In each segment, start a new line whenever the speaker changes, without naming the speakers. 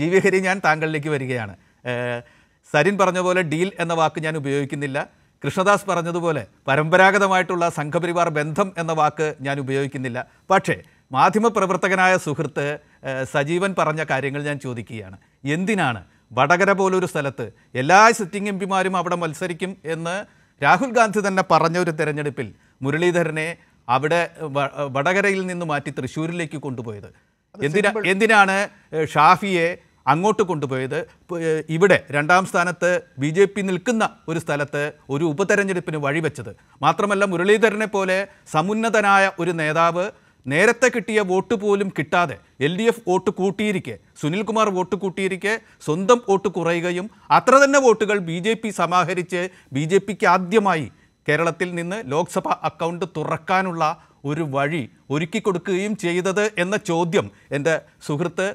ജീവിഹരി ഞാൻ താങ്കളിലേക്ക് വരികയാണ് സരിൻ പറഞ്ഞ പോലെ ഡീൽ എന്ന വാക്ക് ഞാൻ ഉപയോഗിക്കുന്നില്ല കൃഷ്ണദാസ് പറഞ്ഞതുപോലെ പരമ്പരാഗതമായിട്ടുള്ള സംഘപരിവാർ ബന്ധം എന്ന വാക്ക് ഞാൻ ഉപയോഗിക്കുന്നില്ല പക്ഷേ മാധ്യമപ്രവർത്തകനായ സുഹൃത്ത് സജീവൻ പറഞ്ഞ കാര്യങ്ങൾ ഞാൻ ചോദിക്കുകയാണ് എന്തിനാണ് വടകര പോലൊരു സ്ഥലത്ത് എല്ലാ സിറ്റിംഗ് എം പിമാരും അവിടെ മത്സരിക്കും എന്ന് രാഹുൽ ഗാന്ധി തന്നെ പറഞ്ഞ ഒരു തെരഞ്ഞെടുപ്പിൽ മുരളീധരനെ അവിടെ വടകരയിൽ നിന്ന് മാറ്റി തൃശ്ശൂരിലേക്ക് കൊണ്ടുപോയത് എന്തിനാ എന്തിനാണ് ഷാഫിയെ അങ്ങോട്ട് കൊണ്ടുപോയത് ഇവിടെ രണ്ടാം സ്ഥാനത്ത് ബി ജെ പി നിൽക്കുന്ന ഒരു സ്ഥലത്ത് ഒരു ഉപതെരഞ്ഞെടുപ്പിന് വഴിവെച്ചത് മാത്രമല്ല മുരളീധരനെ പോലെ സമുന്നതനായ ഒരു നേതാവ് നേരത്തെ കിട്ടിയ വോട്ട് പോലും കിട്ടാതെ എൽ ഡി എഫ് വോട്ട് കൂട്ടിയിരിക്കെ സുനിൽകുമാർ വോട്ട് കൂട്ടിയിരിക്കെ സ്വന്തം വോട്ട് കുറയുകയും അത്ര തന്നെ വോട്ടുകൾ ബി ജെ പി സമാഹരിച്ച് ബി ജെ പിക്ക് ആദ്യമായി കേരളത്തിൽ നിന്ന് ലോക്സഭ അക്കൗണ്ട് തുറക്കാനുള്ള ഒരു വഴി ഒരുക്കി കൊടുക്കുകയും ചെയ്തത് എന്ന ചോദ്യം എൻ്റെ സുഹൃത്ത്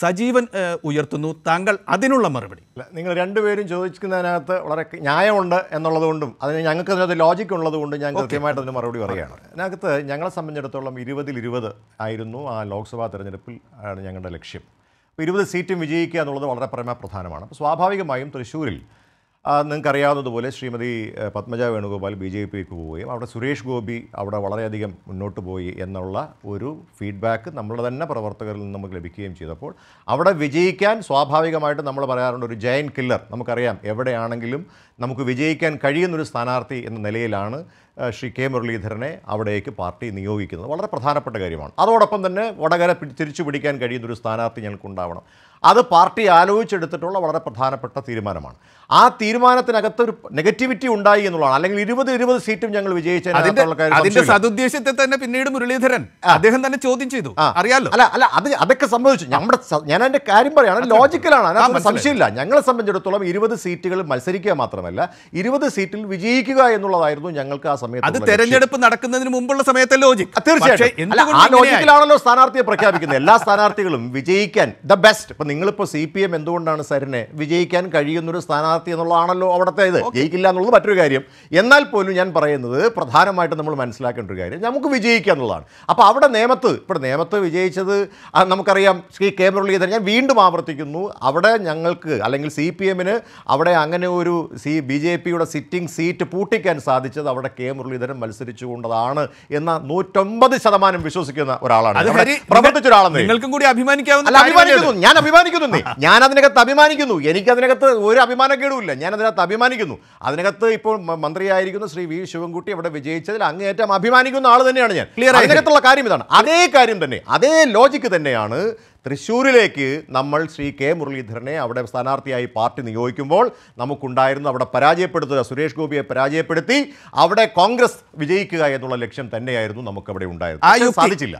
സജീവൻ ഉയർത്തുന്നു താങ്കൾ അതിനുള്ള മറുപടി നിങ്ങൾ
രണ്ടുപേരും ചോദിക്കുന്നതിനകത്ത് വളരെ ന്യായമുണ്ട് എന്നുള്ളതുകൊണ്ടും അതിന് ഞങ്ങൾക്ക് അതിനകത്ത് ലോജിക് ഉള്ളതുകൊണ്ടും ഞാൻ കൃത്യമായിട്ട് അതിന് മറുപടി പറയുകയാണ് അതിനകത്ത് ഞങ്ങളെ സംബന്ധിച്ചിടത്തോളം ഇരുപതിൽ ഇരുപത് ആയിരുന്നു ആ ലോക്സഭാ തെരഞ്ഞെടുപ്പിൽ ആണ് ഞങ്ങളുടെ ലക്ഷ്യം അപ്പോൾ ഇരുപത് സീറ്റും വിജയിക്കുക എന്നുള്ളത് വളരെ പ്രധാനമാണ് അപ്പോൾ സ്വാഭാവികമായും തൃശ്ശൂരിൽ നിങ്ങൾക്ക് അറിയാവുന്നതുപോലെ ശ്രീമതി പത്മജ വേണുഗോപാൽ ബി ജെ പിക്ക് പോവുകയും അവിടെ സുരേഷ് ഗോപി അവിടെ വളരെയധികം മുന്നോട്ട് പോയി എന്നുള്ള ഒരു ഫീഡ്ബാക്ക് നമ്മളുടെ തന്നെ പ്രവർത്തകരിൽ നിന്ന് നമുക്ക് ലഭിക്കുകയും ചെയ്തപ്പോൾ അവിടെ വിജയിക്കാൻ സ്വാഭാവികമായിട്ട് നമ്മൾ പറയാറുണ്ട് ഒരു ജയൻ കില്ലർ നമുക്കറിയാം എവിടെയാണെങ്കിലും നമുക്ക് വിജയിക്കാൻ കഴിയുന്നൊരു സ്ഥാനാർത്ഥി എന്ന നിലയിലാണ് ശ്രീ കെ മുരളീധരനെ അവിടേക്ക് പാർട്ടി നിയോഗിക്കുന്നത് വളരെ പ്രധാനപ്പെട്ട കാര്യമാണ് അതോടൊപ്പം തന്നെ വടകര തിരിച്ചു പിടിക്കാൻ കഴിയുന്നൊരു സ്ഥാനാർത്ഥി ഞങ്ങൾക്കുണ്ടാവണം അത് പാർട്ടി ആലോചിച്ചെടുത്തിട്ടുള്ള വളരെ പ്രധാനപ്പെട്ട തീരുമാനമാണ് ആ തീരുമാനം തീരുമാനത്തിനകത്ത് ഒരു നെഗറ്റിവിറ്റി ഉണ്ടായി എന്നുള്ളതാണ് അല്ലെങ്കിൽ ഇരുപത് ഇരുപത് സീറ്റും ഞങ്ങൾ വിജയിച്ച സതുദ്ദേശത്തെ തന്നെ പിന്നീട് മുരളീധരൻ അദ്ദേഹം തന്നെ ചോദ്യം ചെയ്തു അറിയാലോ അല്ല അല്ല അത് അതൊക്കെ സംഭവിച്ചു നമ്മുടെ ഞാൻ അതിന്റെ കാര്യം പറയാണ് ലോജിക്കലാണ് സംശയമില്ല ഞങ്ങളെ സംബന്ധിച്ചിടത്തോളം ഇരുപത് സീറ്റുകൾ മത്സരിക്കുക മാത്രമല്ല ഇരുപത് സീറ്റിൽ വിജയിക്കുക എന്നുള്ളതായിരുന്നു ഞങ്ങൾക്ക് ആ സമയത്ത് അത് തെരഞ്ഞെടുപ്പ്
നടക്കുന്നതിന് മുമ്പുള്ള സമയത്തെ ലോജിക് തീർച്ചയായിട്ടും ആ
സ്ഥാനാർത്ഥിയെ പ്രഖ്യാപിക്കുന്നത് എല്ലാ സ്ഥാനാർത്ഥികളും വിജയിക്കാൻ ദ ബെസ്റ്റ് ഇപ്പൊ നിങ്ങളിപ്പോ സി പി എം എന്തുകൊണ്ടാണ് സരിനെ വിജയിക്കാൻ കഴിയുന്നൊരു സ്ഥാനാർത്ഥി എന്നുള്ള ആണല്ലോ അവിടുത്തെ ഇത് ജയിക്കില്ല എന്നുള്ളത് മറ്റൊരു കാര്യം എന്നാൽ പോലും ഞാൻ പറയുന്നത് പ്രധാനമായിട്ട് നമ്മൾ മനസ്സിലാക്കേണ്ട ഒരു കാര്യം നമുക്ക് വിജയിക്കുക എന്നുള്ളതാണ് അപ്പോൾ അവിടെ നിയമത്ത് ഇവിടെ നിയമത്ത് വിജയിച്ചത് നമുക്കറിയാം ശ്രീ കെ മുരളീധരൻ ഞാൻ വീണ്ടും ആവർത്തിക്കുന്നു അവിടെ ഞങ്ങൾക്ക് അല്ലെങ്കിൽ സി പി എമ്മിന് അവിടെ അങ്ങനെ ഒരു സി ബി ജെ പിയുടെ സിറ്റിംഗ് സീറ്റ് പൂട്ടിക്കാൻ സാധിച്ചത് അവിടെ കെ മുരളീധരൻ മത്സരിച്ചുകൊണ്ടതാണ് എന്ന നൂറ്റൊമ്പത് ശതമാനം വിശ്വസിക്കുന്ന ഒരാളാണ് പ്രവർത്തിച്ച ഒരാളെന്ന് നിങ്ങൾക്കും കൂടി അഭിമാനിക്കാവുന്ന അഭിമാനിക്കുന്നു ഞാൻ അഭിമാനിക്കുന്നു ഞാൻ അതിനകത്ത് അഭിമാനിക്കുന്നു എനിക്ക് അതിനകത്ത് ഒരു അഭിമാനക്കേടുമില്ല ഞാൻ ഞാനതിനകത്ത് അഭിമാനിക്കുന്നു അതിനകത്ത് ഇപ്പോൾ മന്ത്രിയായിരിക്കുന്ന ശ്രീ വി ശിവൻകുട്ടി അവിടെ വിജയിച്ചതിൽ അങ്ങേയറ്റം അഭിമാനിക്കുന്ന ആൾ തന്നെയാണ് ഞാൻ ക്ലിയർ അതിനകത്തുള്ള കാര്യം ഇതാണ് അതേ കാര്യം തന്നെ അതേ ലോജിക്ക് തന്നെയാണ് തൃശ്ശൂരിലേക്ക് നമ്മൾ ശ്രീ കെ മുരളീധരനെ അവിടെ സ്ഥാനാർത്ഥിയായി പാർട്ടി നിയോഗിക്കുമ്പോൾ നമുക്കുണ്ടായിരുന്നു അവിടെ പരാജയപ്പെടുത്തുക സുരേഷ് ഗോപിയെ പരാജയപ്പെടുത്തി അവിടെ കോൺഗ്രസ് വിജയിക്കുക എന്നുള്ള ലക്ഷ്യം തന്നെയായിരുന്നു നമുക്കവിടെ ഉണ്ടായിരുന്നത് സാധിച്ചില്ല